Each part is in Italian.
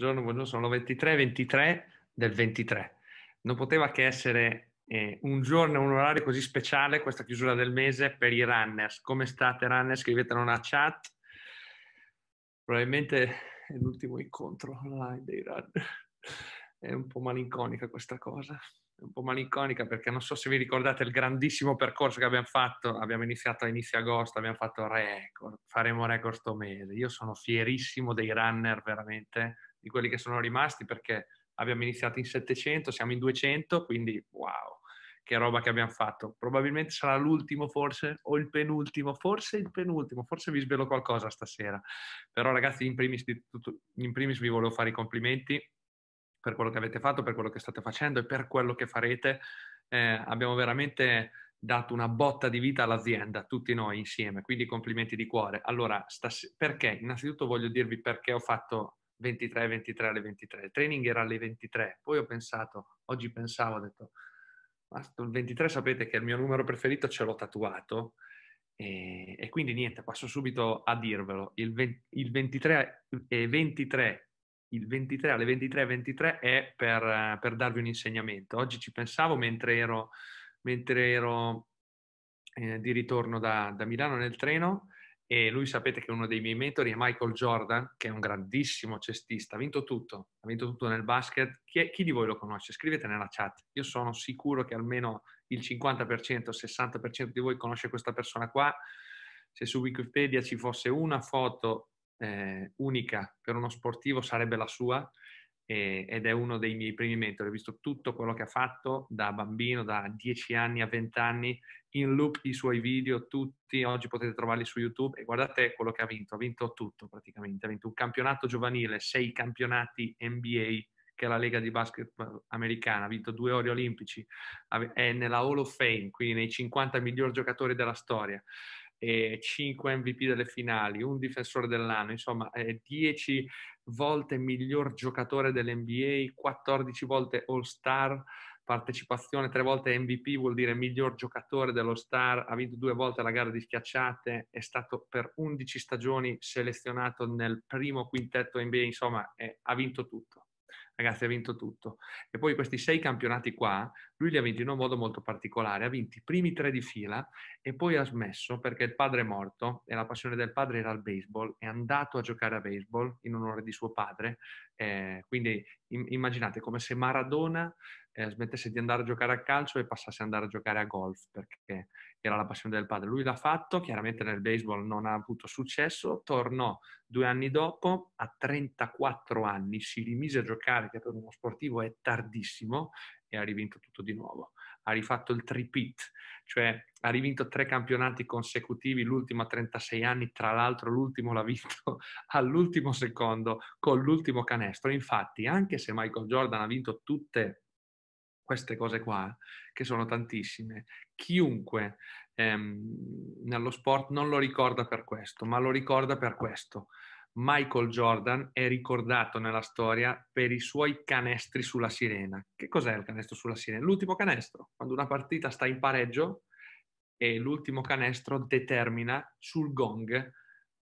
buongiorno, buongiorno, sono le 23.23 del 23. Non poteva che essere eh, un giorno un orario così speciale questa chiusura del mese per i runners. Come state runner? Scrivetelo nella chat. Probabilmente è l'ultimo incontro online dei runners. È un po' malinconica questa cosa. È un po' malinconica perché non so se vi ricordate il grandissimo percorso che abbiamo fatto. Abbiamo iniziato a inizio agosto, abbiamo fatto record, faremo record sto mese. Io sono fierissimo dei runner veramente di quelli che sono rimasti perché abbiamo iniziato in 700, siamo in 200, quindi wow, che roba che abbiamo fatto. Probabilmente sarà l'ultimo forse, o il penultimo, forse il penultimo, forse vi svelo qualcosa stasera. Però ragazzi, in primis, tutto, in primis vi volevo fare i complimenti per quello che avete fatto, per quello che state facendo e per quello che farete. Eh, abbiamo veramente dato una botta di vita all'azienda, tutti noi insieme, quindi complimenti di cuore. Allora, stas- perché? Innanzitutto voglio dirvi perché ho fatto 23, 23 alle 23. Il training era alle 23. Poi ho pensato, oggi pensavo, ho detto, ma il 23 sapete che è il mio numero preferito, ce l'ho tatuato. E, e quindi niente, passo subito a dirvelo. Il, 20, il 23 e 23 il 23 alle 23 e 23 è per, per, darvi un insegnamento. Oggi ci pensavo mentre ero, mentre ero eh, di ritorno da, da, Milano nel treno e lui sapete che uno dei miei mentori è Michael Jordan, che è un grandissimo cestista, ha vinto tutto, ha vinto tutto nel basket. Chi, è, chi, di voi lo conosce? Scrivete nella chat. Io sono sicuro che almeno il 50%, 60% di voi conosce questa persona qua. Se su Wikipedia ci fosse una foto eh, unica per uno sportivo sarebbe la sua eh, ed è uno dei miei primi mentori. Ho visto tutto quello che ha fatto da bambino, da 10 anni a 20 anni in loop i suoi video, tutti, oggi potete trovarli su YouTube e guardate quello che ha vinto, ha vinto tutto praticamente, ha vinto un campionato giovanile, sei campionati NBA che è la Lega di Basket americana, ha vinto due ori olimpici, è nella Hall of Fame, quindi nei 50 migliori giocatori della storia, 5 MVP delle finali, un difensore dell'anno, insomma 10 volte miglior giocatore dell'NBA, 14 volte All-Star, partecipazione tre volte MVP vuol dire miglior giocatore dello Star, ha vinto due volte la gara di schiacciate, è stato per 11 stagioni selezionato nel primo quintetto NBA, insomma è, ha vinto tutto. Ragazzi, ha vinto tutto. E poi questi sei campionati qua, lui li ha vinti in un modo molto particolare. Ha vinto i primi tre di fila e poi ha smesso perché il padre è morto e la passione del padre era il baseball. È andato a giocare a baseball in onore di suo padre. Eh, quindi immaginate come se Maradona eh, smettesse di andare a giocare a calcio e passasse ad andare a giocare a golf perché era la passione del padre. Lui l'ha fatto, chiaramente nel baseball non ha avuto successo, tornò due anni dopo, a 34 anni, si rimise a giocare, che per uno sportivo è tardissimo, e ha rivinto tutto di nuovo. Ha rifatto il tripit, cioè ha rivinto tre campionati consecutivi, l'ultimo a 36 anni, tra l'altro l'ultimo l'ha vinto all'ultimo secondo con l'ultimo canestro. Infatti, anche se Michael Jordan ha vinto tutte le queste cose qua, che sono tantissime, chiunque ehm, nello sport non lo ricorda per questo, ma lo ricorda per questo. Michael Jordan è ricordato nella storia per i suoi canestri sulla sirena. Che cos'è il canestro sulla sirena? L'ultimo canestro, quando una partita sta in pareggio e l'ultimo canestro determina sul gong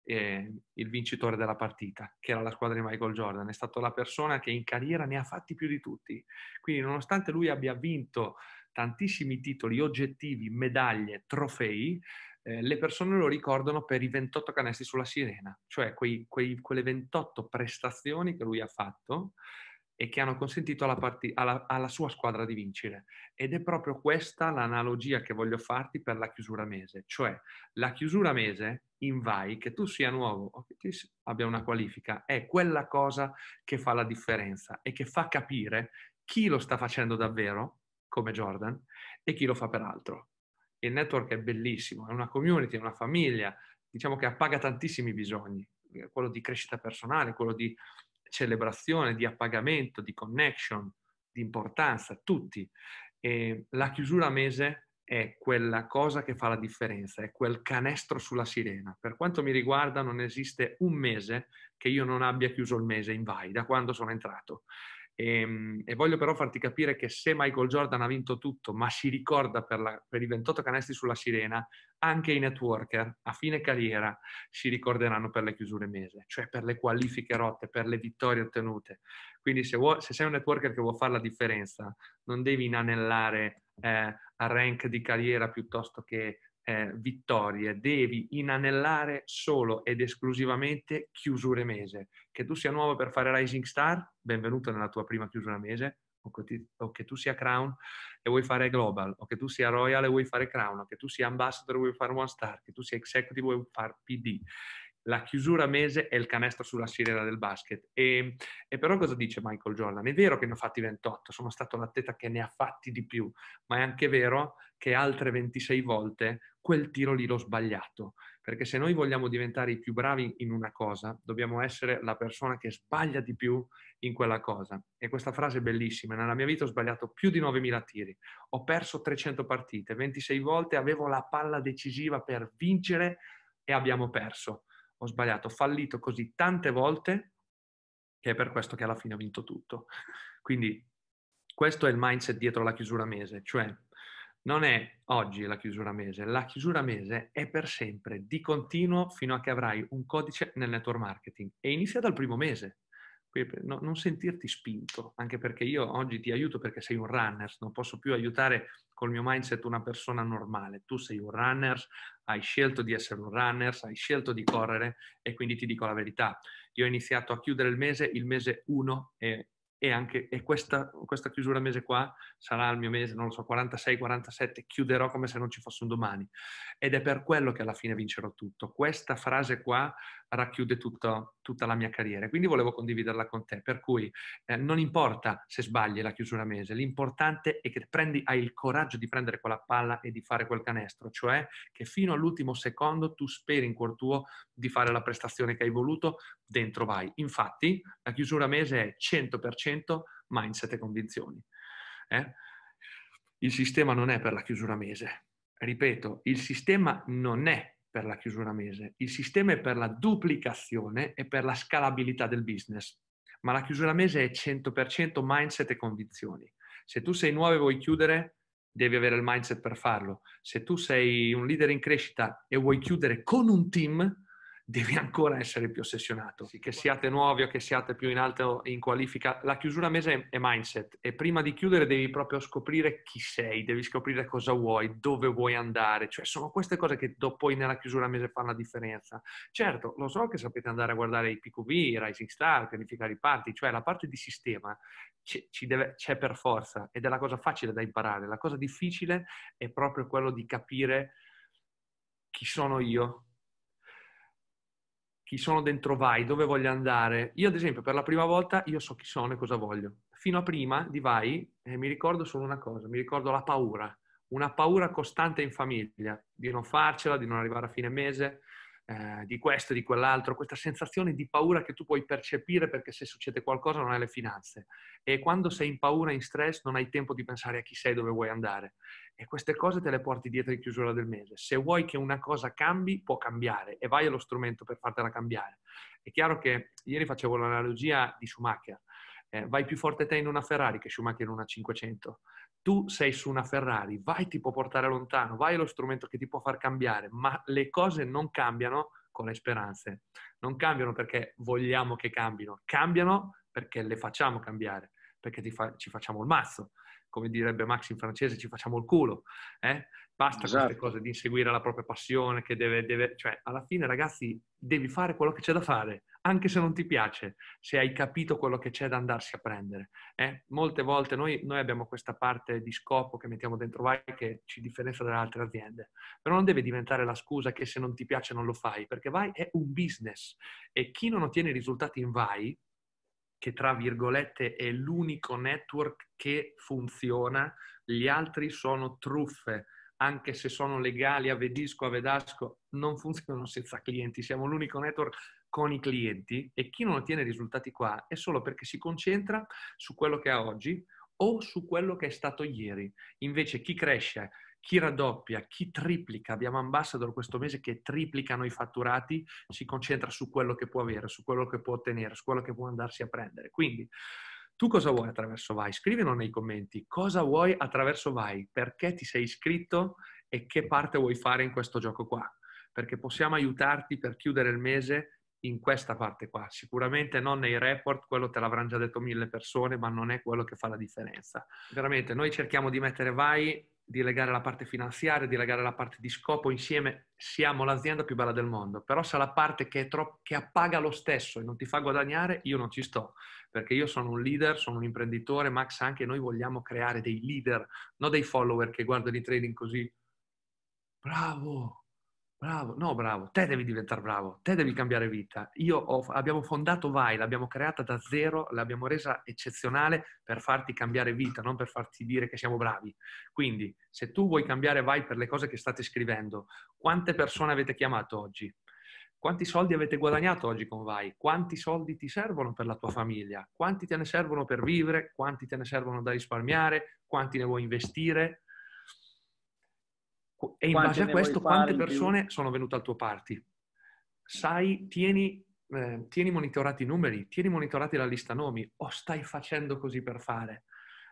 eh, il vincitore della partita, che era la squadra di Michael Jordan. È stata la persona che in carriera ne ha fatti più di tutti. Quindi nonostante lui abbia vinto tantissimi titoli oggettivi, medaglie, trofei, eh, le persone lo ricordano per i 28 canestri sulla sirena, cioè quei, quei, quelle 28 prestazioni che lui ha fatto e che hanno consentito alla, part- alla, alla, sua squadra di vincere. Ed è proprio questa l'analogia che voglio farti per la chiusura mese, cioè la chiusura mese in vai, che tu sia nuovo o che tu abbia una qualifica, è quella cosa che fa la differenza e che fa capire chi lo sta facendo davvero, come Jordan, e chi lo fa per altro. Il network è bellissimo, è una community, è una famiglia, diciamo che appaga tantissimi bisogni, eh, quello di crescita personale, quello di celebrazione, di appagamento, di connection, di importanza, tutti. E la chiusura mese è quella cosa che fa la differenza, è quel canestro sulla sirena. Per quanto mi riguarda non esiste un mese che io non abbia chiuso il mese in vai, da quando sono entrato. E, ehm, e, voglio però farti capire che se Michael Jordan ha vinto tutto, ma si ricorda per, la, per, i 28 canestri sulla sirena, anche i networker a fine carriera si ricorderanno per le chiusure mese, cioè per le qualifiche rotte, per le vittorie ottenute. Quindi se, vuoi, se sei un networker che vuol fare la differenza, non devi inanellare eh, a rank di carriera piuttosto che eh, vittorie devi inanellare solo ed esclusivamente chiusure mese. Che tu sia nuovo per fare Rising Star, benvenuto nella tua prima chiusura mese, o che, ti, o che tu sia Crown e vuoi fare Global, o che tu sia Royal e vuoi fare Crown, o che tu sia Ambassador e vuoi fare One Star, che tu sia Executive e vuoi fare PD la chiusura mese e il canestro sulla sirena del basket. E, e, però cosa dice Michael Jordan? È vero che ne ho fatti 28, sono stato l'atleta che ne ha fatti di più, ma è anche vero che altre 26 volte quel tiro lì l'ho sbagliato, perché se noi vogliamo diventare i più bravi in una cosa, dobbiamo essere la persona che sbaglia di più in quella cosa. E questa frase è bellissima, nella mia vita ho sbagliato più di 9.000 tiri, ho perso 300 partite, 26 volte avevo la palla decisiva per vincere e abbiamo perso ho sbagliato, ho fallito così tante volte che è per questo che alla fine ho vinto tutto. Quindi questo è il mindset dietro la chiusura mese, cioè non è oggi la chiusura mese, la chiusura mese è per sempre, di continuo, fino a che avrai un codice nel network marketing e inizia dal primo mese. non sentirti spinto, anche perché io oggi ti aiuto perché sei un runner, non posso più aiutare col mio mindset una persona normale, tu sei un runner, hai scelto di essere un runner, hai scelto di correre e quindi ti dico la verità. Io ho iniziato a chiudere il mese, il mese 1 e e, anche, e questa, questa, chiusura mese qua sarà il mio mese, non lo so, 46, 47, chiuderò come se non ci fosse un domani. Ed è per quello che alla fine vincerò tutto. Questa frase qua racchiude tutto, tutta la mia carriera, quindi volevo condividerla con te. Per cui eh, non importa se sbagli la chiusura mese, l'importante è che prendi, hai il coraggio di prendere quella palla e di fare quel canestro, cioè che fino all'ultimo secondo tu speri in cuor tuo di fare la prestazione che hai voluto, dentro vai. Infatti la chiusura mese è 100% 100% mindset e convinzioni. Eh? Il sistema non è per la chiusura mese. Ripeto, il sistema non è per la chiusura mese, il sistema è per la duplicazione e per la scalabilità del business, ma la chiusura mese è 100% mindset e convinzioni. Se tu sei nuovo e vuoi chiudere, devi avere il mindset per farlo. Se tu sei un leader in crescita e vuoi chiudere con un team, devi ancora essere più ossessionato. Sì, che siate nuovi o che siate più in alto in qualifica, la chiusura mese è mindset e prima di chiudere devi proprio scoprire chi sei, devi scoprire cosa vuoi, dove vuoi andare, cioè sono queste cose che dopo nella chiusura mese fanno la differenza. Certo, lo so che sapete andare a guardare i PQV, i Rising Star, pianificare i parti, cioè la parte di sistema c'è, deve, c'è per forza ed è la cosa facile da imparare, la cosa difficile è proprio quello di capire chi sono io, chi sono dentro Vai, dove voglio andare. Io ad esempio per la prima volta io so chi sono e cosa voglio. Fino a prima di Vai eh, mi ricordo solo una cosa, mi ricordo la paura, una paura costante in famiglia, di non farcela, di non arrivare a fine mese, eh, di questo, di quell'altro, questa sensazione di paura che tu puoi percepire perché se succede qualcosa non hai le finanze. E quando sei in paura, in stress, non hai tempo di pensare a chi sei, dove vuoi andare e queste cose te le porti dietro in chiusura del mese. Se vuoi che una cosa cambi, può cambiare e vai allo strumento per fartela cambiare. È chiaro che ieri facevo l'analogia di Schumacher. Eh, vai più forte te in una Ferrari che Schumacher in una 500. Tu sei su una Ferrari, vai ti può portare lontano, vai allo strumento che ti può far cambiare, ma le cose non cambiano con le speranze. Non cambiano perché vogliamo che cambino, cambiano perché le facciamo cambiare, perché fa- ci facciamo il mazzo come direbbe Max in francese, ci facciamo il culo. Eh? Basta esatto. queste cose di inseguire la propria passione, che deve, deve, cioè alla fine ragazzi devi fare quello che c'è da fare, anche se non ti piace, se hai capito quello che c'è da andarsi a prendere. Eh? Molte volte noi, noi, abbiamo questa parte di scopo che mettiamo dentro Vai che ci differenzia dalle altre aziende, però non deve diventare la scusa che se non ti piace non lo fai, perché Vai è un business e chi non ottiene risultati in Vai che tra virgolette è l'unico network che funziona, gli altri sono truffe, anche se sono legali a Vedisco, a Vedasco, non funzionano senza clienti, siamo l'unico network con i clienti e chi non ottiene risultati qua è solo perché si concentra su quello che ha oggi o su quello che è stato ieri. Invece chi cresce chi raddoppia, chi triplica. Abbiamo ambassador questo mese che triplicano i fatturati, si concentra su quello che può avere, su quello che può ottenere, su quello che può andarsi a prendere. Quindi tu cosa vuoi attraverso Vai? Scrivilo nei commenti. Cosa vuoi attraverso Vai? Perché ti sei iscritto e che parte vuoi fare in questo gioco qua? Perché possiamo aiutarti per chiudere il mese in questa parte qua. Sicuramente non nei report, quello te l'avranno già detto mille persone, ma non è quello che fa la differenza. Veramente, noi cerchiamo di mettere Vai di legare la parte finanziaria, di legare la parte di scopo, insieme siamo l'azienda più bella del mondo, però se la parte che, troppo, che, appaga lo stesso e non ti fa guadagnare, io non ci sto, perché io sono un leader, sono un imprenditore, Max anche noi vogliamo creare dei leader, non dei follower che guardano i trading così, bravo, Bravo, no, bravo, te devi diventare bravo, te devi cambiare vita. Io ho, abbiamo fondato Vai, l'abbiamo creata da zero, l'abbiamo resa eccezionale per farti cambiare vita, non per farti dire che siamo bravi. Quindi, se tu vuoi cambiare Vai per le cose che state scrivendo, quante persone avete chiamato oggi? Quanti soldi avete guadagnato oggi con Vai? Quanti soldi ti servono per la tua famiglia? Quanti te ne servono per vivere? Quanti te ne servono da risparmiare? Quanti ne vuoi investire? E in quante base a questo, quante persone sono venute al tuo party? Sai, tieni, eh, tieni monitorati i numeri, tieni monitorati la lista nomi, o stai facendo così per fare?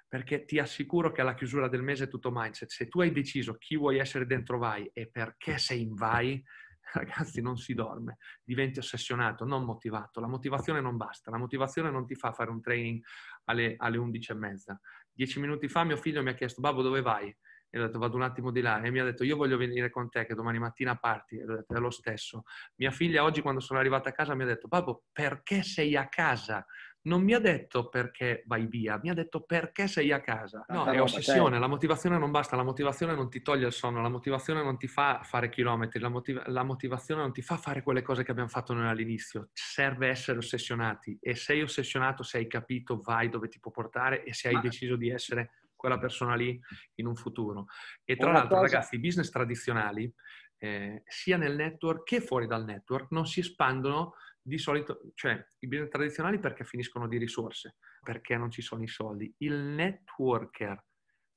Perché ti assicuro che alla chiusura del mese è tutto mindset. Se tu hai deciso chi vuoi essere dentro vai e perché sei in vai, ragazzi, non si dorme, diventi ossessionato, non motivato. La motivazione non basta, la motivazione non ti fa fare un training alle, alle 11 e mezza. Dieci minuti fa mio figlio mi ha chiesto, babbo, dove vai? e ho detto vado un attimo di là e mi ha detto io voglio venire con te che domani mattina parti e ho detto è lo stesso. Mia figlia oggi quando sono arrivata a casa mi ha detto babbo perché sei a casa? Non mi ha detto perché vai via, mi ha detto perché sei a casa. No, è ossessione, certo. la motivazione non basta, la motivazione non ti toglie il sonno, la motivazione non ti fa fare chilometri, la, motiv- la motivazione non ti fa fare quelle cose che abbiamo fatto noi all'inizio. Serve essere ossessionati e sei ossessionato se hai capito vai dove ti può portare e se hai Ma... deciso di essere quella persona lì in un futuro. E tra Una l'altro, cosa... ragazzi, i business tradizionali, eh, sia nel network che fuori dal network, non si espandono di solito, cioè i business tradizionali perché finiscono di risorse, perché non ci sono i soldi. Il networker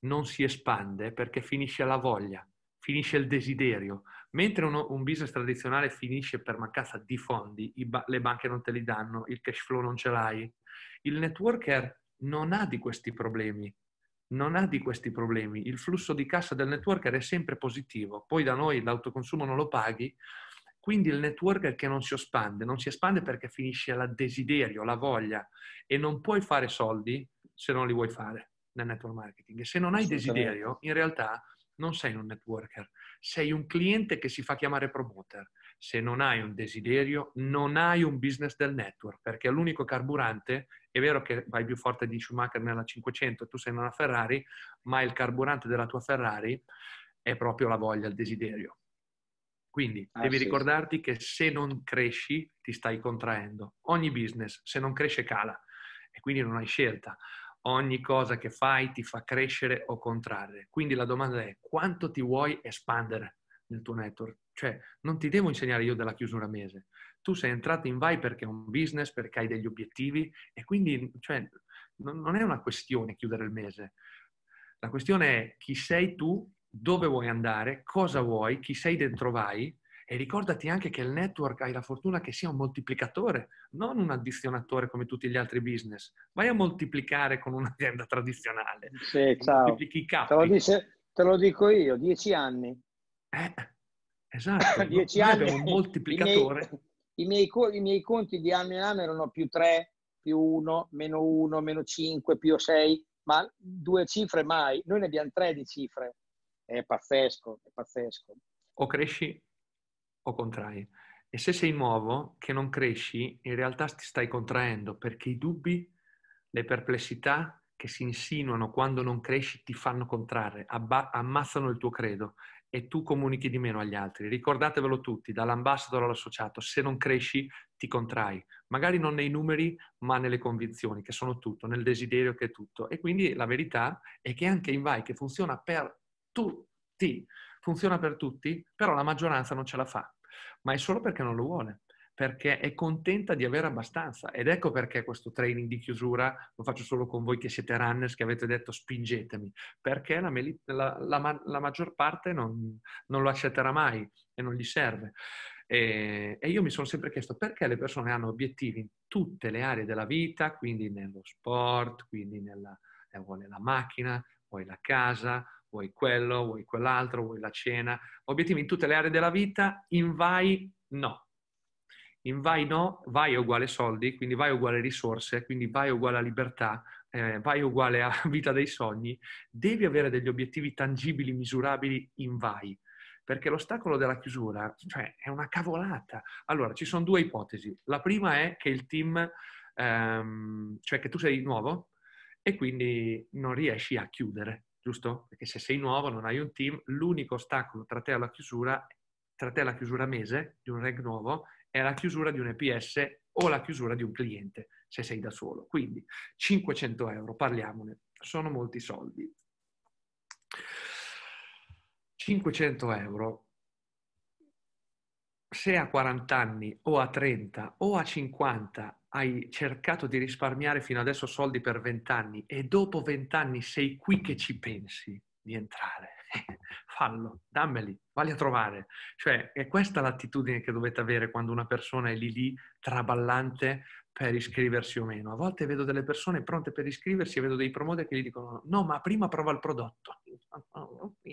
non si espande perché finisce la voglia, finisce il desiderio. Mentre uno, un business tradizionale finisce per mancanza di fondi, ba- le banche non te li danno, il cash flow non ce l'hai, il networker non ha di questi problemi non ha di questi problemi. Il flusso di cassa del networker è sempre positivo. Poi da noi l'autoconsumo non lo paghi, quindi il networker che non si espande, non si espande perché finisce la desiderio, la voglia e non puoi fare soldi se non li vuoi fare nel network marketing. E se non hai desiderio, in realtà non sei un networker, sei un cliente che si fa chiamare promoter. Se non hai un desiderio, non hai un business del network, perché l'unico carburante è vero che vai più forte di Schumacher nella 500 e tu sei nella Ferrari, ma il carburante della tua Ferrari è proprio la voglia, il desiderio. Quindi ah, devi sì, ricordarti sì. che se non cresci ti stai contraendo. Ogni business, se non cresce, cala e quindi non hai scelta. Ogni cosa che fai ti fa crescere o contrarre. Quindi la domanda è quanto ti vuoi espandere nel tuo network? Cioè, non ti devo insegnare io della chiusura mese, tu sei entrato in Vai perché è un business, perché hai degli obiettivi e quindi cioè, non è una questione chiudere il mese. La questione è chi sei tu, dove vuoi andare, cosa vuoi, chi sei dentro Vai e ricordati anche che il network hai la fortuna che sia un moltiplicatore, non un addizionatore come tutti gli altri business. Vai a moltiplicare con un'azienda tradizionale. Sì, ciao. Te lo, dice, te lo, dico io, dieci anni. Eh, esatto. dieci Noi anni. un moltiplicatore. I miei, i miei conti di anno in anno erano più 3, più 1, meno 1, meno 5, più 6, ma due cifre mai. Noi ne abbiamo tre di cifre. È pazzesco, è pazzesco. O cresci o contrai. E se sei nuovo, che non cresci, in realtà ti stai contraendo perché i dubbi, le perplessità che si insinuano quando non cresci ti fanno contrarre, abba- ammazzano il tuo credo e tu comunichi di meno agli altri. Ricordatevelo tutti, dall'ambassador all'associato, se non cresci ti contrai, magari non nei numeri, ma nelle convinzioni, che sono tutto, nel desiderio che è tutto. E quindi la verità è che anche in vai che funziona per tutti, funziona per tutti, però la maggioranza non ce la fa, ma è solo perché non lo vuole perché è contenta di avere abbastanza. Ed ecco perché questo training di chiusura lo faccio solo con voi che siete runners, che avete detto spingetemi, perché la, la, la, la maggior parte non, non, lo accetterà mai e non gli serve. E, e io mi sono sempre chiesto perché le persone hanno obiettivi in tutte le aree della vita, quindi nello sport, quindi nella, eh, vuole la macchina, vuoi la casa, vuoi quello, vuoi quell'altro, vuoi la cena, obiettivi in tutte le aree della vita, in vai no in vai no, vai è uguale soldi, quindi vai è uguale risorse, quindi vai è uguale a libertà, eh, vai è uguale a vita dei sogni. Devi avere degli obiettivi tangibili, misurabili in vai perché l'ostacolo della chiusura cioè, è una cavolata. Allora, ci sono due ipotesi. La prima è che il team, ehm, cioè che tu sei nuovo e quindi non riesci a chiudere, giusto? Perché se sei nuovo, non hai un team, l'unico ostacolo tra te e la chiusura, tra te e la chiusura mese di un rank nuovo è la chiusura di un EPS o la chiusura di un cliente se sei da solo. Quindi 500 euro, parliamone, sono molti soldi. 500 euro, se a 40 anni o a 30 o a 50 hai cercato di risparmiare fino adesso soldi per 20 anni e dopo 20 anni sei qui che ci pensi di entrare fallo, dammeli, valli a trovare. Cioè, è questa l'attitudine che dovete avere quando una persona è lì lì, traballante, per iscriversi o meno. A volte vedo delle persone pronte per iscriversi e vedo dei promoter che gli dicono no, ma prima prova il prodotto.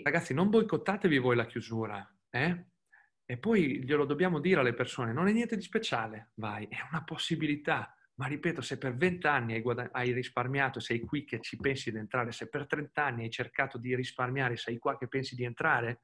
Ragazzi, non boicottatevi voi la chiusura, eh? E poi glielo dobbiamo dire alle persone, non è niente di speciale, vai, è una possibilità ma ripeto, se per 20 anni hai, guadagn- hai risparmiato, sei qui che ci pensi di entrare, se per 30 anni hai cercato di risparmiare, sei qua che pensi di entrare,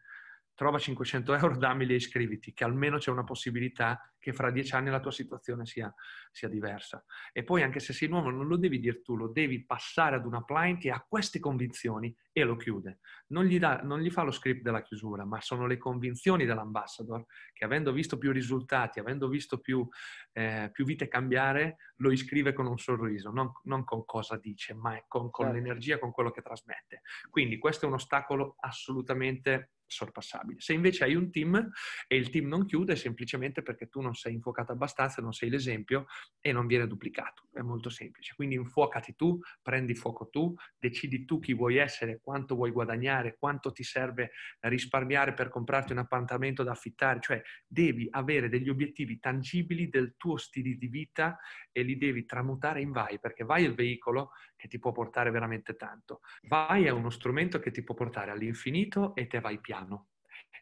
trova 500 euro, dammeli e iscriviti, che almeno c'è una possibilità che fra dieci anni la tua situazione sia, sia diversa. E poi anche se sei nuovo non lo devi dire tu, lo devi passare ad un upline che ha queste convinzioni e lo chiude. Non gli, da, non gli fa lo script della chiusura, ma sono le convinzioni dell'ambassador che avendo visto più risultati, avendo visto più, eh, più vite cambiare, lo iscrive con un sorriso, non, non con cosa dice, ma con, con certo. l'energia, con quello che trasmette. Quindi questo è un ostacolo assolutamente sorpassabile. Se invece hai un team e il team non chiude è semplicemente perché tu non sei infuocato abbastanza, non sei l'esempio e non viene duplicato. È molto semplice. Quindi infuocati tu, prendi fuoco tu, decidi tu chi vuoi essere, quanto vuoi guadagnare, quanto ti serve risparmiare per comprarti un appartamento da affittare. Cioè devi avere degli obiettivi tangibili del tuo stile di vita e li devi tramutare in vai, perché vai il veicolo che ti può portare veramente tanto. Vai è uno strumento che ti può portare all'infinito e te vai piano.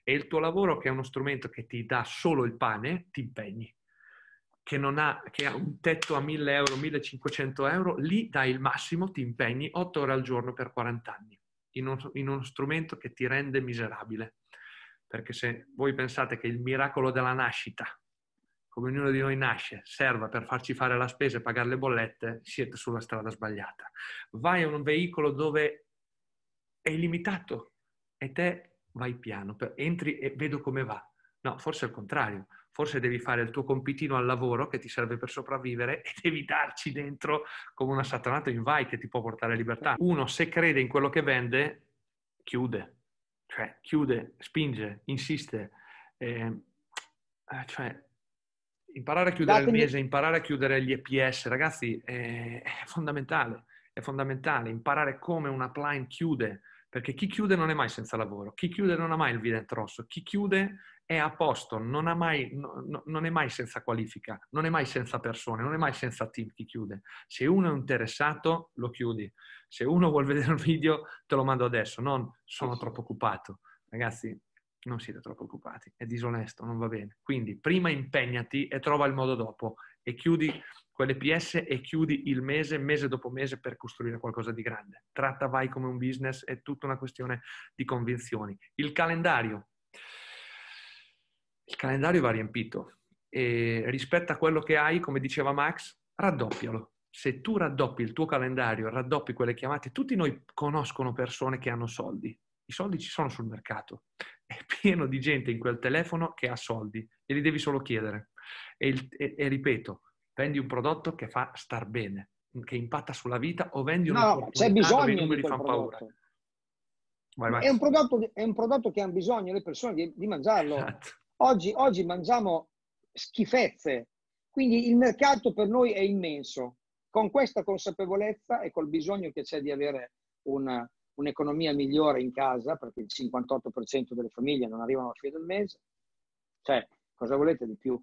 E il tuo lavoro, che è uno strumento che ti dà solo il pane, ti impegni. Che, ha, che ha un tetto a 1000 euro, 1500 euro, lì dai il massimo, ti impegni 8 ore al giorno per 40 anni, in, un, in uno strumento che ti rende miserabile. Perché se voi pensate che il miracolo della nascita come ognuno di noi nasce, serva per farci fare la spesa e pagare le bollette, siete sulla strada sbagliata. Vai a un veicolo dove è illimitato e te vai piano, entri e vedo come va. No, forse è il contrario. Forse devi fare il tuo compitino al lavoro che ti serve per sopravvivere e devi darci dentro come una satanata in vai che ti può portare libertà. Uno, se crede in quello che vende, chiude. Cioè, chiude, spinge, insiste. Ehm, eh, cioè, imparare a chiudere Datemi... il mese, imparare a chiudere gli EPS, ragazzi, è, è fondamentale. È fondamentale imparare come un upline chiude, perché chi chiude non è mai senza lavoro, chi chiude non ha mai il vidente rosso, chi chiude è a posto, non, ha mai, no, non, è mai senza qualifica, non è mai senza persone, non è mai senza team chi chiude. Se uno è interessato, lo chiudi. Se uno vuol vedere un video, te lo mando adesso, non sono troppo occupato. Ragazzi, non siete troppo occupati, è disonesto, non va bene. Quindi prima impegnati e trova il modo dopo e chiudi quelle PS e chiudi il mese, mese dopo mese per costruire qualcosa di grande. Tratta vai come un business, è tutta una questione di convinzioni. Il calendario. Il calendario va riempito e rispetto a quello che hai, come diceva Max, raddoppialo se tu raddoppi il tuo calendario, raddoppi quelle chiamate, tutti noi conoscono persone che hanno soldi. I soldi ci sono sul mercato è pieno di gente in quel telefono che ha soldi e li devi solo chiedere. E, il, e, e ripeto, vendi un prodotto che fa star bene, che impatta sulla vita o vendi un prodotto che bisogno dove i numeri fanno paura. Vai, vai. È, un prodotto, è, un prodotto, che hanno bisogno le persone di, di mangiarlo. Esatto. Oggi, oggi mangiamo schifezze, quindi il mercato per noi è immenso. Con questa consapevolezza e col bisogno che c'è di avere una, un'economia migliore in casa, perché il 58% delle famiglie non arrivano a fine del mese. Cioè, cosa volete di più?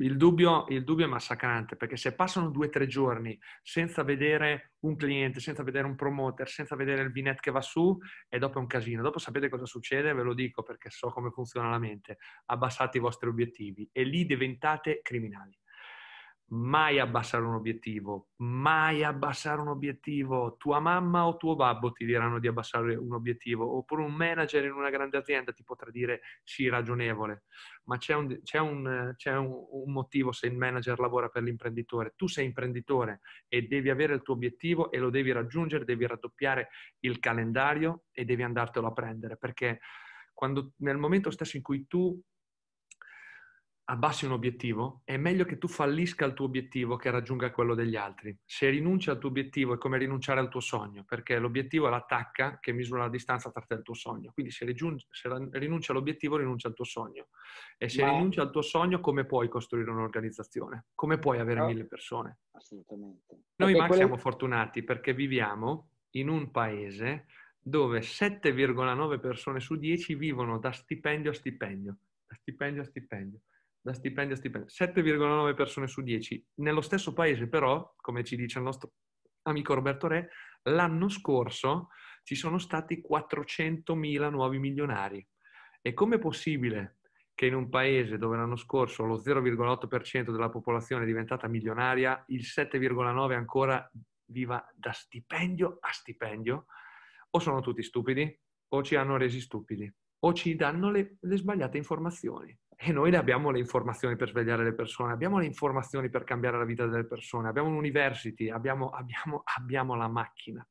Il dubbio, il dubbio, è massacrante perché se passano due o tre giorni senza vedere un cliente, senza vedere un promoter, senza vedere il vinet che va su, e dopo è un casino. Dopo sapete cosa succede, ve lo dico perché so come funziona la mente. Abbassate i vostri obiettivi e lì diventate criminali mai abbassare un obiettivo, mai abbassare un obiettivo. Tua mamma o tuo babbo ti diranno di abbassare un obiettivo, oppure un manager in una grande azienda ti potrà dire sì, ragionevole, ma c'è un, c'è un, c'è un, un motivo se il manager lavora per l'imprenditore. Tu sei imprenditore e devi avere il tuo obiettivo e lo devi raggiungere, devi raddoppiare il calendario e devi andartelo a prendere, perché quando, nel momento stesso in cui tu abbassi un obiettivo, è meglio che tu fallisca il tuo obiettivo che raggiunga quello degli altri. Se rinunci al tuo obiettivo è come rinunciare al tuo sogno, perché l'obiettivo è l'attacca che misura la distanza tra te e il tuo sogno. Quindi se, rigiungi, se rinunci all'obiettivo, rinunci al tuo sogno. E se Ma... rinunci al tuo sogno, come puoi costruire un'organizzazione? Come puoi avere no. Ah. mille persone? Assolutamente. Noi perché siamo fortunati perché viviamo in un paese dove 7,9 persone su 10 vivono da stipendio a stipendio, da stipendio a stipendio da stipendio a stipendio, 7,9 persone su 10. Nello stesso paese però, come ci dice il nostro amico Roberto Re, l'anno scorso ci sono stati 400.000 nuovi milionari. E come è possibile che in un paese dove l'anno scorso lo 0,8% della popolazione è diventata milionaria, il 7,9% ancora viva da stipendio a stipendio? O sono tutti stupidi, o ci hanno resi stupidi, o ci danno le, le sbagliate informazioni. E noi abbiamo le informazioni per svegliare le persone, abbiamo le informazioni per cambiare la vita delle persone, abbiamo l'university, abbiamo, abbiamo, abbiamo la macchina.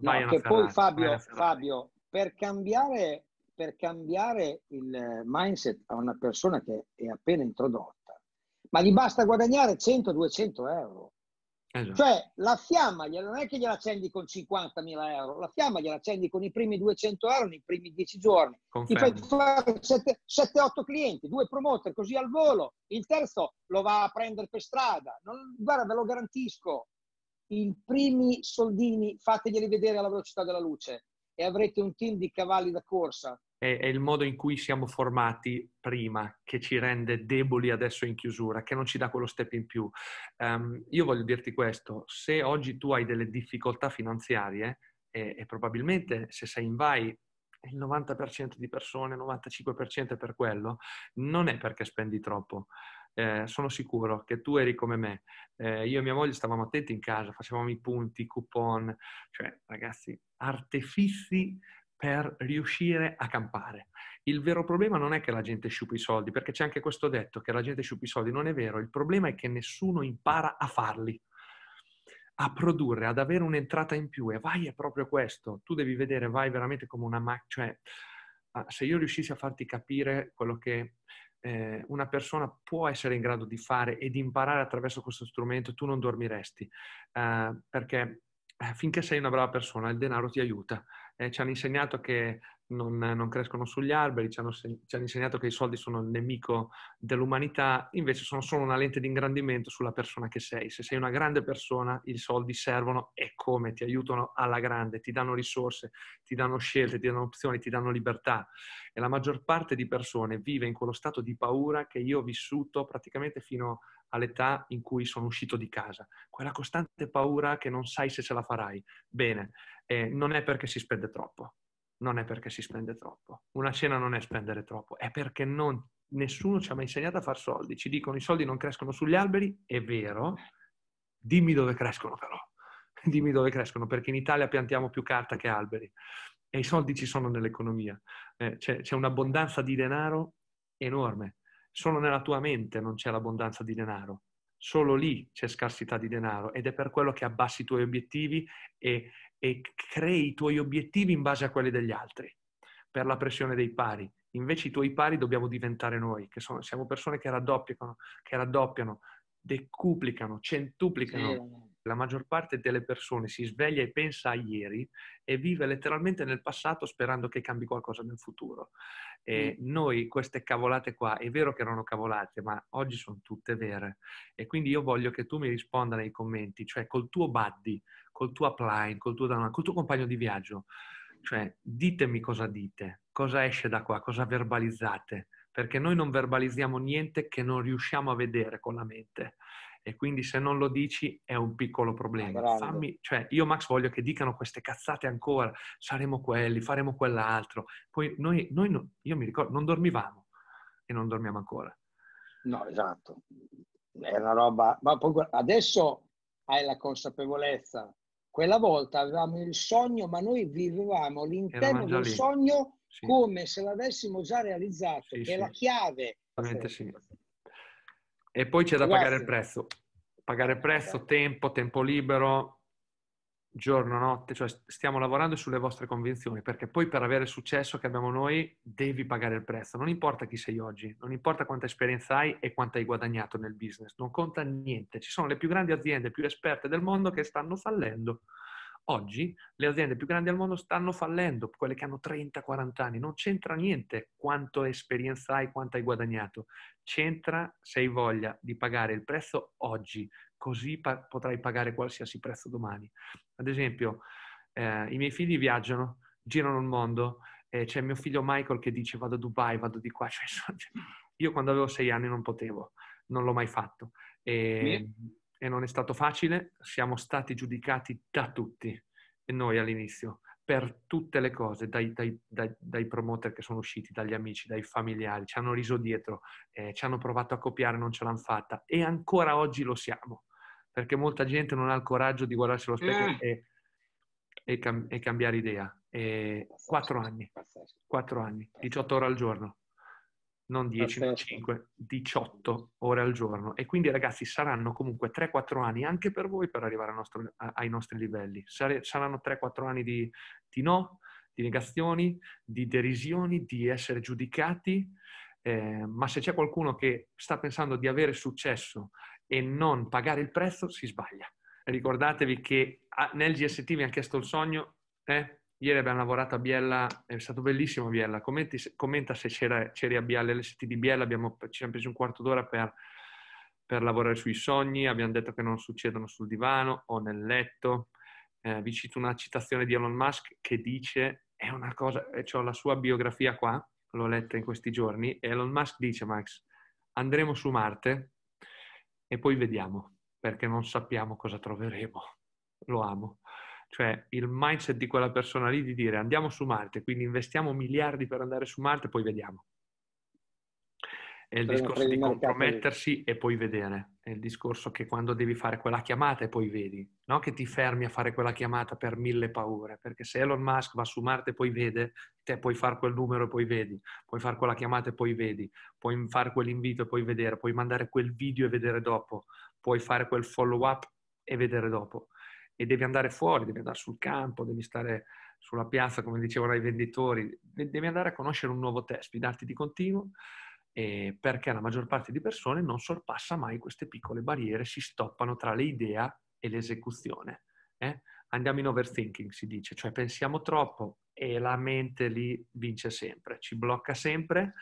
Vai no, che poi Fabio, Fabio per, cambiare, per cambiare il mindset a una persona che è appena introdotta, ma gli basta guadagnare 100-200 euro Esatto. Cioè la fiamma non è che gliela accendi con 50.000 euro, la fiamma gliela accendi con i primi 200 euro nei primi 10 giorni. Confermo. Ti fai 7-8 clienti, due promoter così al volo, il terzo lo va a prendere per strada. Non, guarda, ve lo garantisco, i primi soldini fateglieli vedere alla velocità della luce e avrete un team di cavalli da corsa è, è il modo in cui siamo formati prima che ci rende deboli adesso in chiusura, che non ci dà quello step in più. Um, io voglio dirti questo, se oggi tu hai delle difficoltà finanziarie e, e probabilmente se sei in vai il 90% di persone, 95% è per quello, non è perché spendi troppo. Eh, sono sicuro che tu eri come me. Eh, io e mia moglie stavamo attenti in casa, facevamo i punti, i coupon, cioè ragazzi, artefizi per riuscire a campare. Il vero problema non è che la gente sciupa i soldi, perché c'è anche questo detto che la gente sciupa i soldi, non è vero, il problema è che nessuno impara a farli, a produrre, ad avere un'entrata in più e vai è proprio questo, tu devi vedere vai veramente come una macchina, cioè ah, se io riuscissi a farti capire quello che eh, una persona può essere in grado di fare e di imparare attraverso questo strumento, tu non dormiresti, eh, perché eh, finché sei una brava persona il denaro ti aiuta eh, ci hanno insegnato che non, non, crescono sugli alberi, ci hanno, ci hanno insegnato che i soldi sono il nemico dell'umanità, invece sono solo una lente di ingrandimento sulla persona che sei. Se sei una grande persona, i soldi servono e come ti aiutano alla grande, ti danno risorse, ti danno scelte, ti danno opzioni, ti danno libertà. E la maggior parte di persone vive in quello stato di paura che io ho vissuto praticamente fino a all'età in cui sono uscito di casa, quella costante paura che non sai se ce la farai. Bene, eh, non è perché si spende troppo, non è perché si spende troppo, una cena non è spendere troppo, è perché non, nessuno ci ha mai insegnato a fare soldi, ci dicono i soldi non crescono sugli alberi, è vero, dimmi dove crescono però, dimmi dove crescono, perché in Italia piantiamo più carta che alberi. E i soldi ci sono nell'economia, eh, c'è, c'è un'abbondanza di denaro enorme Solo nella tua mente non c'è l'abbondanza di denaro, solo lì c'è scarsità di denaro ed è per quello che abbassi i tuoi obiettivi e, e crei i tuoi obiettivi in base a quelli degli altri, per la pressione dei pari. Invece i tuoi pari dobbiamo diventare noi, che sono, siamo persone che raddoppiano, che raddoppiano decuplicano, centuplicano. Sì la maggior parte delle persone si sveglia e pensa a ieri e vive letteralmente nel passato sperando che cambi qualcosa nel futuro. E mm. noi queste cavolate qua, è vero che erano cavolate, ma oggi sono tutte vere. E quindi io voglio che tu mi risponda nei commenti, cioè col tuo buddy, col tuo upline, col tuo, col tuo compagno di viaggio. Cioè, ditemi cosa dite, cosa esce da qua, cosa verbalizzate, perché noi non verbalizziamo niente che non riusciamo a vedere con la mente e quindi se non lo dici è un piccolo problema. Fammi, cioè, io Max voglio che dicano queste cazzate ancora, saremo quelli, faremo quell'altro. Poi noi, noi no, io mi ricordo, non dormivamo e non dormiamo ancora. No, esatto. È una roba, ma poi adesso hai la consapevolezza. Quella volta avevamo il sogno, ma noi vivevamo l'interno del sogno sì. come se l'avessimo già realizzato, sì, che sì. è la chiave. Assolutamente sì. E poi c'è da Grazie. pagare il prezzo. Pagare il prezzo, tempo, tempo libero, giorno, notte, cioè stiamo lavorando sulle vostre convinzioni, perché poi per avere successo che abbiamo noi devi pagare il prezzo, non importa chi sei oggi, non importa quanta esperienza hai e quanto hai guadagnato nel business, non conta niente, ci sono le più grandi aziende, più esperte del mondo che stanno fallendo Oggi le aziende più grandi al mondo stanno fallendo, quelle che hanno 30-40 anni, non c'entra niente quanto esperienza hai, quanto hai guadagnato, c'entra se hai voglia di pagare il prezzo oggi, così pa- potrai pagare qualsiasi prezzo domani. Ad esempio, eh, i miei figli viaggiano, girano il mondo, eh, c'è mio figlio Michael che dice vado a Dubai, vado di qua, cioè, cioè, io quando avevo sei anni non potevo, non l'ho mai fatto. E... Mi ehm, e non è stato facile, siamo stati giudicati da tutti e noi all'inizio per tutte le cose, dai, dai, dai, dai, promoter che sono usciti, dagli amici, dai familiari, ci hanno riso dietro, eh, ci hanno provato a copiare, non ce l'hanno fatta e ancora oggi lo siamo, perché molta gente non ha il coraggio di guardarsi allo specchio eh. e, e, cam- e, cambiare idea. E quattro anni, quattro anni, 18 ore al giorno non 10, ah, ma 5, certo. 18 ore al giorno. E quindi ragazzi saranno comunque 3-4 anni anche per voi per arrivare nostro, ai nostri livelli. saranno 3-4 anni di, di, no, di negazioni, di derisioni, di essere giudicati. Eh, ma se c'è qualcuno che sta pensando di avere successo e non pagare il prezzo, si sbaglia. Ricordatevi che ah, nel GST vi hanno chiesto il sogno, eh? Ieri abbiamo lavorato a Biella, è stato bellissimo Biella. Commenti, commenta se c'era, c'eri a Biella, l'ST di Biella, abbiamo, ci siamo presi un quarto d'ora per, per, lavorare sui sogni, abbiamo detto che non succedono sul divano o nel letto. Eh, vi cito una citazione di Elon Musk che dice, è una cosa, eh, ho la sua biografia qua, l'ho letta in questi giorni, Elon Musk dice, Max, andremo su Marte e poi vediamo, perché non sappiamo cosa troveremo. Lo amo cioè il mindset di quella persona lì di dire andiamo su Marte, quindi investiamo miliardi per andare su Marte, poi vediamo. È il discorso di compromettersi e poi vedere. È il discorso che quando devi fare quella chiamata e poi vedi, non che ti fermi a fare quella chiamata per mille paure, perché se Elon Musk va su Marte e poi vede, te puoi fare quel numero e poi vedi, puoi fare quella chiamata e poi vedi, puoi fare quell'invito e poi vedere, puoi mandare quel video e vedere dopo, puoi fare quel follow up e vedere dopo e devi andare fuori, devi andare sul campo, devi stare sulla piazza, come dicevano i venditori, devi andare a conoscere un nuovo test, fidarti di continuo, eh, perché la maggior parte di persone non sorpassa mai queste piccole barriere, si stoppano tra l'idea e l'esecuzione. Eh? Andiamo in overthinking, si dice, cioè pensiamo troppo e la mente lì vince sempre, ci blocca sempre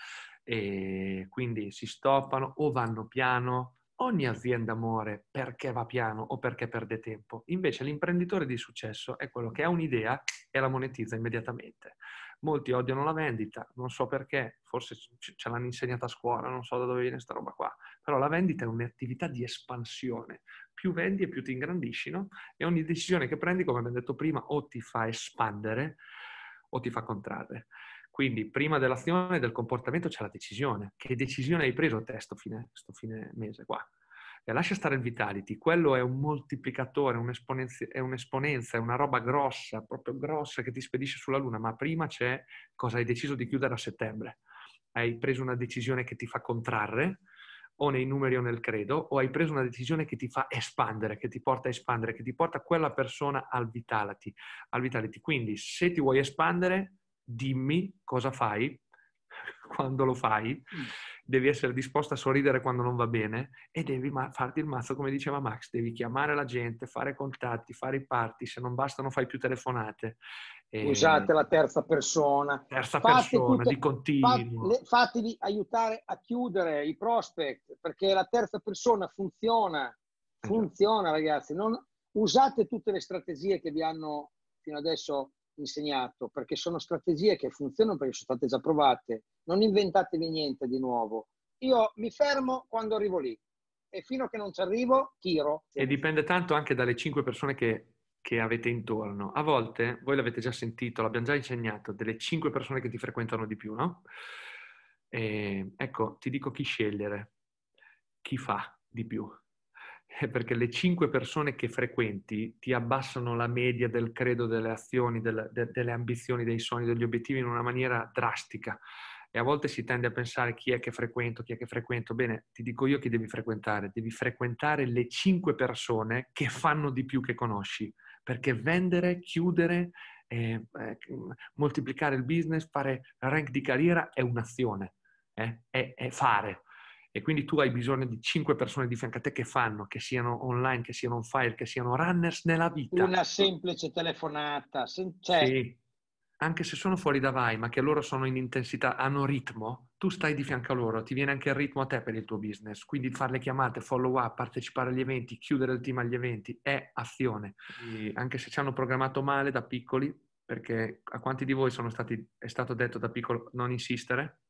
e quindi si stoppano o vanno piano Ogni azienda muore perché va piano o perché perde tempo. Invece l'imprenditore di successo è quello che ha un'idea e la monetizza immediatamente. Molti odiano la vendita, non so perché, forse ce l'hanno insegnata a scuola, non so da dove viene questa roba qua, però la vendita è un'attività di espansione. Più vendi e più ti ingrandisci, no? E ogni decisione che prendi, come abbiamo detto prima, o ti fa espandere o ti fa contrarre. Quindi prima dell'azione e del comportamento c'è la decisione. Che decisione hai preso te sto fine, sto fine mese qua? E lascia stare il vitality, quello è un moltiplicatore, un'esponenza, è un'esponenza, è una roba grossa, proprio grossa che ti spedisce sulla luna, ma prima c'è cosa hai deciso di chiudere a settembre. Hai preso una decisione che ti fa contrarre, o nei numeri o nel credo, o hai preso una decisione che ti fa espandere, che ti porta a espandere, che ti porta quella persona al vitality. Al vitality. Quindi se ti vuoi espandere, dimmi cosa fai, quando lo fai, mm. devi essere disposta a sorridere quando non va bene e devi ma- farti il mazzo, come diceva Max, devi chiamare la gente, fare contatti, fare i party, se non bastano fai più telefonate. E... Ehm, usate la terza persona. Terza fate persona, tutte, di continuo. Fate, fatevi aiutare a chiudere i prospect, perché la terza persona funziona, eh funziona esatto. ragazzi. Non, usate tutte le strategie che vi hanno fino adesso insegnato, perché sono strategie che funzionano, perché sono state già provate. Non inventatevi niente di nuovo. Io mi fermo quando arrivo lì e fino a che non ci arrivo tiro. E dipende tanto anche dalle cinque persone che, che, avete intorno. A volte, voi l'avete già sentito, l'abbiamo già insegnato, delle cinque persone che ti frequentano di più, no? E, ecco, ti dico chi scegliere, chi fa di più eh, perché le cinque persone che frequenti ti abbassano la media del credo, delle azioni, delle, delle ambizioni, dei sogni, degli obiettivi in una maniera drastica. E a volte si tende a pensare chi è che frequento, chi è che frequento. Bene, ti dico io chi devi frequentare. Devi frequentare le cinque persone che fanno di più che conosci. Perché vendere, chiudere, eh, eh, moltiplicare il business, fare rank di carriera è un'azione, eh? è, è fare e quindi tu hai bisogno di cinque persone di fianco a te che fanno, che siano online, che siano on file, che siano runners nella vita. Una semplice telefonata, sen- cioè... sì. anche se sono fuori da vai, ma che loro sono in intensità, hanno ritmo, tu stai di fianco a loro, ti viene anche il ritmo a te per il tuo business, quindi fare le chiamate, follow up, partecipare agli eventi, chiudere il team agli eventi è azione. E anche se ci hanno programmato male da piccoli, perché a quanti di voi stati, è stato detto da piccolo non insistere,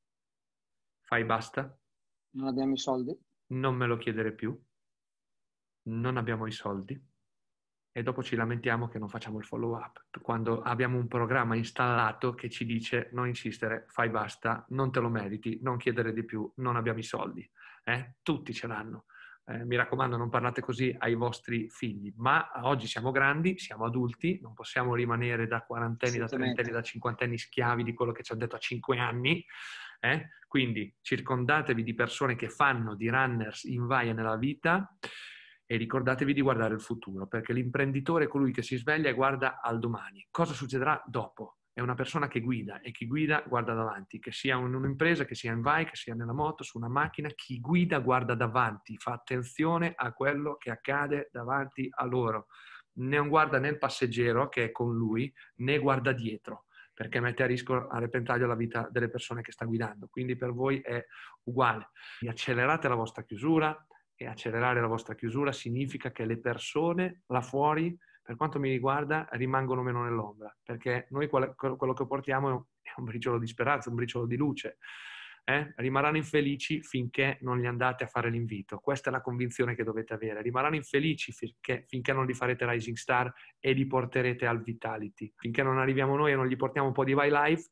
fai basta, non abbiamo i soldi? Non me lo chiedere più. Non abbiamo i soldi. E dopo ci lamentiamo che non facciamo il follow up. Quando abbiamo un programma installato che ci dice non insistere, fai basta, non te lo meriti, non chiedere di più, non abbiamo i soldi. Eh? Tutti ce l'hanno. Eh, mi raccomando, non parlate così ai vostri figli, ma oggi siamo grandi, siamo adulti, non possiamo rimanere da quarantenni, da trentenni, da cinquantenni schiavi di quello che ci ha detto a cinque anni eh? Quindi circondatevi di persone che fanno di runners in vaia nella vita e ricordatevi di guardare il futuro, perché l'imprenditore è colui che si sveglia e guarda al domani. Cosa succederà dopo? È una persona che guida e chi guida guarda davanti, che sia in un'impresa, che sia in vai, che sia nella moto, su una macchina, chi guida guarda davanti, fa attenzione a quello che accade davanti a loro. Non guarda né il passeggero che è con lui, né guarda dietro perché mette a rischio, a repentaglio la vita delle persone che sta guidando. Quindi per voi è uguale. Vi accelerate la vostra chiusura e accelerare la vostra chiusura significa che le persone là fuori, per quanto mi riguarda, rimangono meno nell'ombra, perché noi quello che portiamo è un briciolo di speranza, un briciolo di luce eh? rimarranno infelici finché non li andate a fare l'invito. Questa è la convinzione che dovete avere. Rimarranno infelici finché, finché, non li farete rising star e li porterete al vitality. Finché non arriviamo noi e non gli portiamo un po' di vai live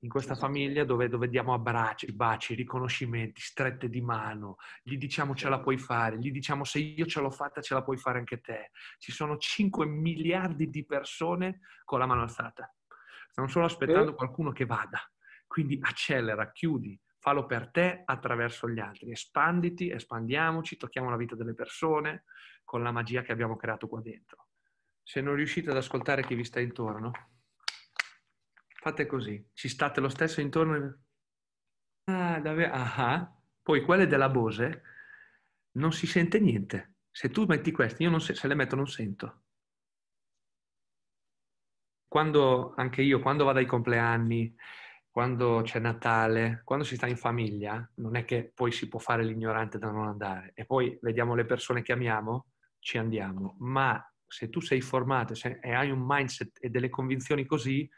in questa esatto. famiglia dove, dove diamo abbracci, baci, riconoscimenti, strette di mano, gli diciamo ce la puoi fare, gli diciamo se io ce l'ho fatta ce la puoi fare anche te. Ci sono 5 miliardi di persone con la mano alzata. Stanno solo aspettando eh. qualcuno che vada. Quindi accelera, chiudi, fallo per te attraverso gli altri. Espanditi, espandiamoci, tocchiamo la vita delle persone con la magia che abbiamo creato qua dentro. Se non riuscite ad ascoltare chi vi sta intorno, fate così. Ci state lo stesso intorno? Ah, davvero? Ah, ah, poi quelle della Bose non si sente niente. Se tu metti queste, io non se, se le metto non sento. Quando, anche io, quando vado ai compleanni, quando c'è Natale, quando si sta in famiglia, non è che poi si può fare l'ignorante da non andare e poi vediamo le persone che amiamo, ci andiamo. Ma se tu sei formato se, e hai un mindset e delle convinzioni così,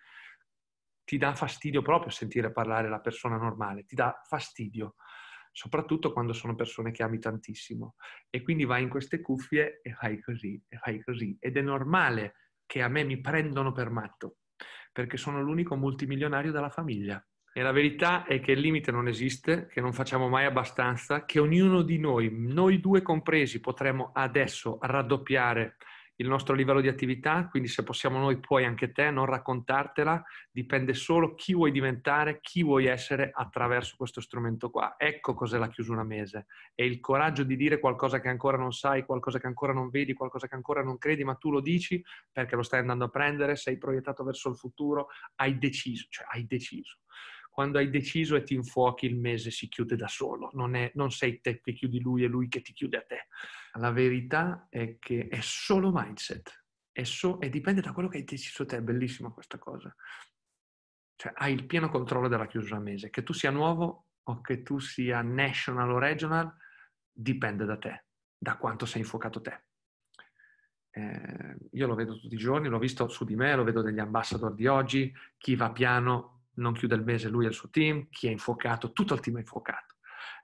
ti dà fastidio proprio sentire parlare la persona normale, ti dà fastidio, soprattutto quando sono persone che ami tantissimo. E quindi vai in queste cuffie e fai così, e fai così. Ed è normale che a me mi prendono per matto, perché sono l'unico multimilionario della famiglia. E la verità è che il limite non esiste, che non facciamo mai abbastanza, che ognuno di noi, noi due compresi, potremmo adesso raddoppiare il nostro livello di attività, quindi se possiamo noi, puoi anche te, non raccontartela, dipende solo chi vuoi diventare, chi vuoi essere attraverso questo strumento qua. Ecco cos'è la chiusura mese, è il coraggio di dire qualcosa che ancora non sai, qualcosa che ancora non vedi, qualcosa che ancora non credi, ma tu lo dici perché lo stai andando a prendere, sei proiettato verso il futuro, hai deciso, cioè hai deciso quando hai deciso e ti infuochi il mese si chiude da solo, non, è, non, sei te che chiudi lui e lui che ti chiude a te. La verità è che è solo mindset è so, e dipende da quello che hai deciso te, è bellissima questa cosa. Cioè hai il pieno controllo della chiusura mese, che tu sia nuovo o che tu sia national o regional, dipende da te, da quanto sei infuocato te. Eh, io lo vedo tutti i giorni, l'ho visto su di me, lo vedo degli ambassador di oggi, chi va piano non chiude il mese lui e il suo team, chi è infuocato, tutto il team è infuocato.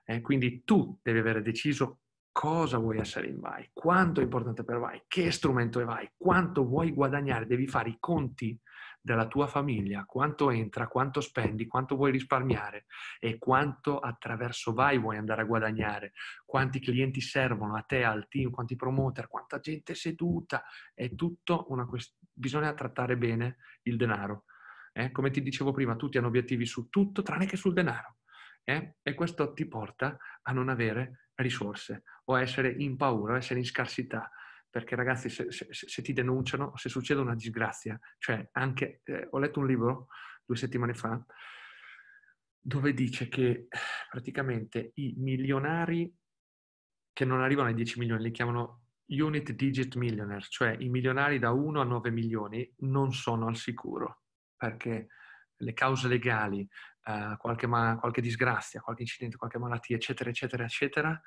Eh, quindi tu devi avere deciso cosa vuoi essere in VAI, quanto è importante per VAI, che strumento è VAI, quanto vuoi guadagnare, devi fare i conti della tua famiglia, quanto entra, quanto spendi, quanto vuoi risparmiare e quanto attraverso vai vuoi andare a guadagnare, quanti clienti servono a te, al team, quanti promoter, quanta gente seduta, è tutto una questione, bisogna trattare bene il denaro eh? Come ti dicevo prima, tutti hanno obiettivi su tutto tranne che sul denaro. Eh? E questo ti porta a non avere risorse o a essere in paura, a essere in scarsità. Perché ragazzi, se, se, se ti denunciano, se succede una disgrazia, cioè anche, eh, ho letto un libro due settimane fa dove dice che praticamente i milionari che non arrivano ai 10 milioni, li chiamano unit digit millionaire, cioè i milionari da 1 a 9 milioni non sono al sicuro perché le cause legali, eh, qualche, ma- qualche, disgrazia, qualche incidente, qualche malattia, eccetera, eccetera, eccetera,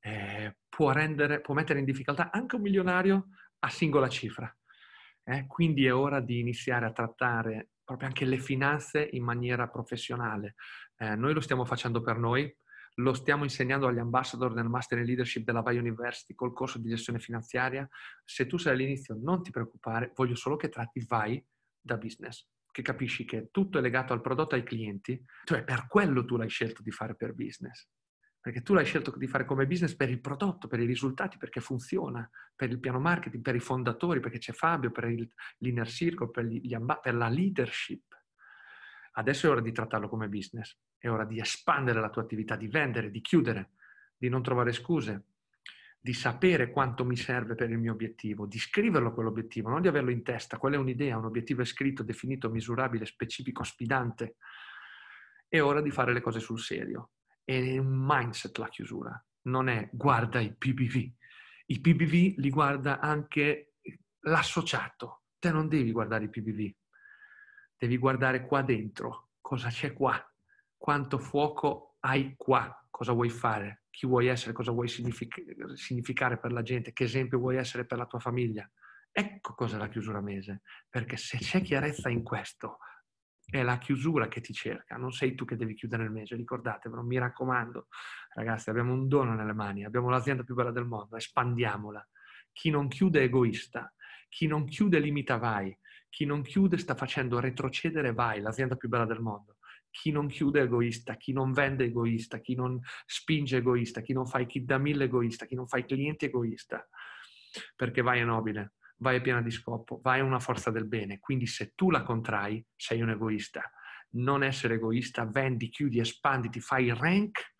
eh, può, rendere, può mettere in difficoltà anche un milionario a singola cifra. Eh? Quindi è ora di iniziare a trattare proprio anche le finanze in maniera professionale. Eh, noi lo stiamo facendo per noi, lo stiamo insegnando agli ambassador del Master in Leadership della Bay University col corso di gestione finanziaria. Se tu sei all'inizio, non ti preoccupare, voglio solo che tratti vai da business che capisci che tutto è legato al prodotto, ai clienti, cioè per quello tu l'hai scelto di fare per business. Perché tu l'hai scelto di fare come business per il prodotto, per i risultati, perché funziona, per il piano marketing, per i fondatori, perché c'è Fabio, per il, l'inner circle, per, gli, amba- per la leadership. Adesso è ora di trattarlo come business, è ora di espandere la tua attività, di vendere, di chiudere, di non trovare scuse, di sapere quanto mi serve per il mio obiettivo, di scriverlo quell'obiettivo, non di averlo in testa. Qual è un'idea? Un obiettivo è scritto, definito, misurabile, specifico, sfidante. È ora di fare le cose sul serio. È un mindset la chiusura. Non è guarda i PBV. I PBV li guarda anche l'associato. Te non devi guardare i PBV. Devi guardare qua dentro. Cosa c'è qua? Quanto fuoco hai qua? Cosa vuoi fare? chi vuoi essere, cosa vuoi significare per la gente, che esempio vuoi essere per la tua famiglia. Ecco cos'è la chiusura mese, perché se c'è chiarezza in questo, è la chiusura che ti cerca, non sei tu che devi chiudere il mese, ricordatevelo, mi raccomando, ragazzi, abbiamo un dono nelle mani, abbiamo l'azienda più bella del mondo, espandiamola. Chi non chiude è egoista, chi non chiude limita vai, chi non chiude sta facendo retrocedere vai, l'azienda più bella del mondo chi non chiude è egoista, chi non vende è egoista, chi non spinge è egoista, chi non fa i kit da mille è egoista, chi non fa i clienti è egoista, perché vai è nobile, vai è piena di scopo, vai a una forza del bene, quindi se tu la contrai sei un egoista. Non essere egoista, vendi, chiudi, espanditi, fai il rank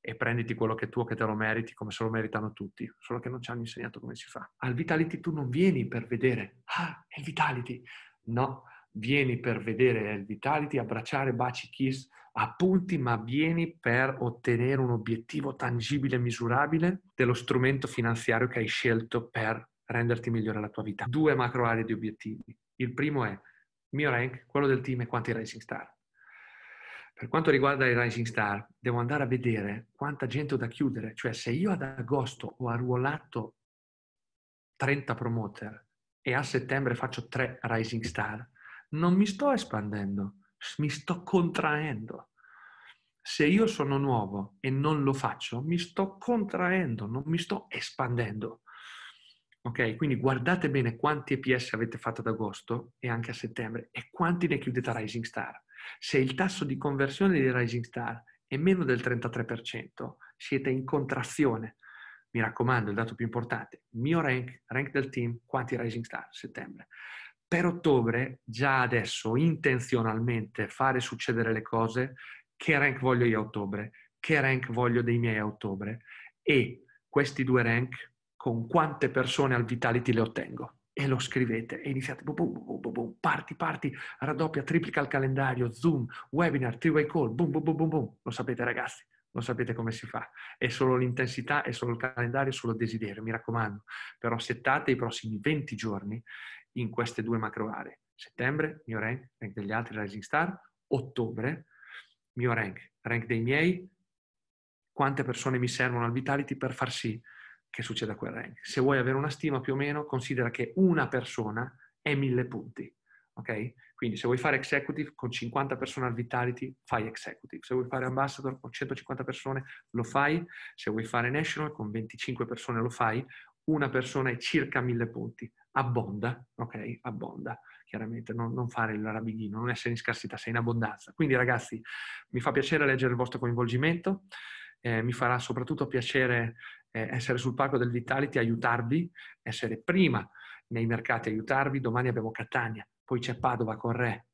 e prenditi quello che è tuo, che te lo meriti, come se lo meritano tutti, solo che non ci hanno insegnato come si fa. Al Vitality tu non vieni per vedere, ah, è il Vitality. No, vieni per vedere il Vitality, abbracciare, baci, kiss, appunti, ma vieni per ottenere un obiettivo tangibile e misurabile dello strumento finanziario che hai scelto per renderti migliore la tua vita. Due macro aree di obiettivi. Il primo è il mio rank, quello del team e quanti Rising Star. Per quanto riguarda i Rising Star, devo andare a vedere quanta gente ho da chiudere, cioè se io ad agosto ho arruolato 30 promoter e a settembre faccio 3 Rising Star, non mi sto espandendo, mi sto contraendo. Se io sono nuovo e non lo faccio, mi sto contraendo, non mi sto espandendo. Ok, quindi guardate bene quanti EPS avete fatto ad agosto e anche a settembre e quanti ne chiudete a Rising Star. Se il tasso di conversione di Rising Star è meno del 33%, siete in contrazione. Mi raccomando, il dato più importante, mio rank, rank del team, quanti Rising Star a settembre per ottobre, già adesso, intenzionalmente fare succedere le cose, che rank voglio io a ottobre, che rank voglio dei miei a ottobre e questi due rank con quante persone al Vitality le ottengo. E lo scrivete e iniziate, boom, boom, boom, boom, parti, parti, raddoppia, triplica il calendario, Zoom, webinar, three-way call, boom, boom, boom, boom, boom. Lo sapete ragazzi, lo sapete come si fa. È solo l'intensità, è solo il calendario, è solo il desiderio, mi raccomando. Però settate i prossimi 20 giorni in queste due macro aree. Settembre, mio rank, rank degli altri Rising Star, ottobre, mio rank, rank dei miei, quante persone mi servono al Vitality per far sì che succeda quel rank. Se vuoi avere una stima più o meno, considera che una persona è mille punti. Okay? Quindi se vuoi fare executive con 50 persone al Vitality, fai executive. Se vuoi fare ambassador con 150 persone, lo fai. Se vuoi fare national con 25 persone, lo fai. Una persona è circa 1000 punti abbonda, ok? Abbonda, chiaramente, non, non fare il rabighino, non essere in scarsità, sei in abbondanza. Quindi ragazzi, mi fa piacere leggere il vostro coinvolgimento, eh, mi farà soprattutto piacere eh, essere sul palco del Vitality, aiutarvi, essere prima nei mercati, aiutarvi. Domani abbiamo Catania, poi c'è Padova con Re.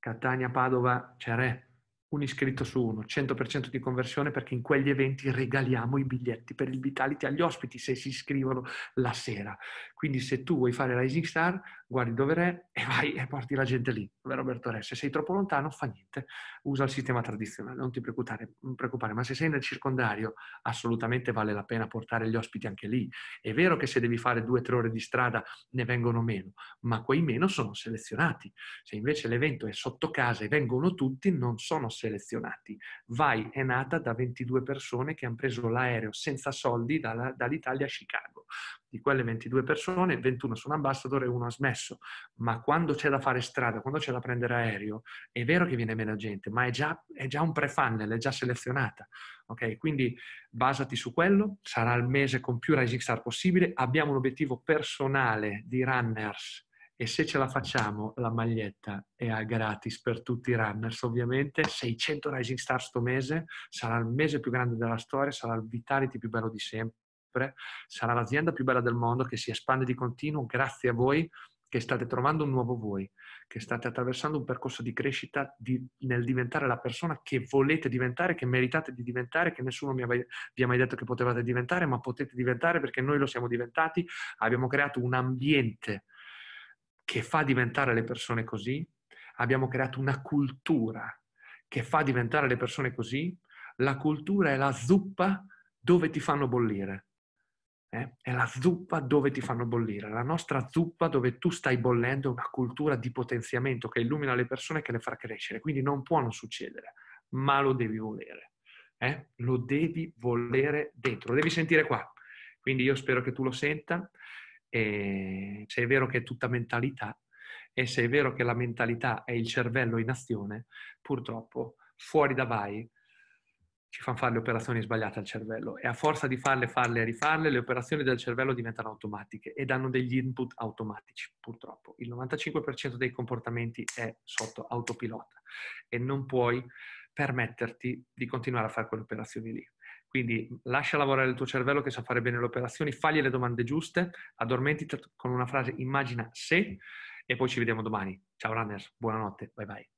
Catania, Padova, c'è Re un iscritto su uno, 100% di conversione perché in quegli eventi regaliamo i biglietti per il Vitality agli ospiti se si iscrivono la sera. Quindi se tu vuoi fare Rising Star, guardi dove è e vai e porti la gente lì, vero Roberto Re? Se sei troppo lontano, fa niente, usa il sistema tradizionale, non ti preoccupare, preoccupare, ma se sei nel circondario, assolutamente vale la pena portare gli ospiti anche lì. È vero che se devi fare due o tre ore di strada ne vengono meno, ma quei meno sono selezionati. Se invece l'evento è sotto casa e vengono tutti, non sono selezionati selezionati. Vai è nata da 22 persone che hanno preso l'aereo senza soldi dalla, dall'Italia a Chicago. Di quelle 22 persone, 21 sono ambassador e uno ha smesso. Ma quando c'è da fare strada, quando c'è da prendere aereo, è vero che viene meno gente, ma è già, è già un pre-funnel, è già selezionata. Ok, Quindi basati su quello, sarà il mese con più Rising Star possibile. Abbiamo un obiettivo personale di runners e se ce la facciamo la maglietta è a gratis per tutti i runners ovviamente 600 Rising Star sto mese sarà il mese più grande della storia sarà il Vitality più bello di sempre sarà l'azienda più bella del mondo che si espande di continuo grazie a voi che state trovando un nuovo voi, che state attraversando un percorso di crescita di, nel diventare la persona che volete diventare, che meritate di diventare, che nessuno mi ave, vi ha mai detto che potevate diventare, ma potete diventare perché noi lo siamo diventati, abbiamo creato un ambiente che fa diventare le persone così, abbiamo creato una cultura che fa diventare le persone così, la cultura è la zuppa dove ti fanno bollire. Eh? È la zuppa dove ti fanno bollire. La nostra zuppa dove tu stai bollendo è una cultura di potenziamento che illumina le persone e che le fa crescere. Quindi non può non succedere, ma lo devi volere. Eh? Lo devi volere dentro, lo devi sentire qua. Quindi io spero che tu lo senta. E se è vero che è tutta mentalità e se è vero che la mentalità è il cervello in azione, purtroppo fuori da vai ci fanno fare le operazioni sbagliate al cervello e a forza di farle, farle e rifarle, le operazioni del cervello diventano automatiche e danno degli input automatici, purtroppo. Il 95% dei comportamenti è sotto autopilota e non puoi permetterti di continuare a fare quelle operazioni lì. Quindi lascia lavorare il tuo cervello che sa fare bene le operazioni, fagli le domande giuste, addormentati con una frase immagina se e poi ci vediamo domani. Ciao runner, buonanotte, bye bye.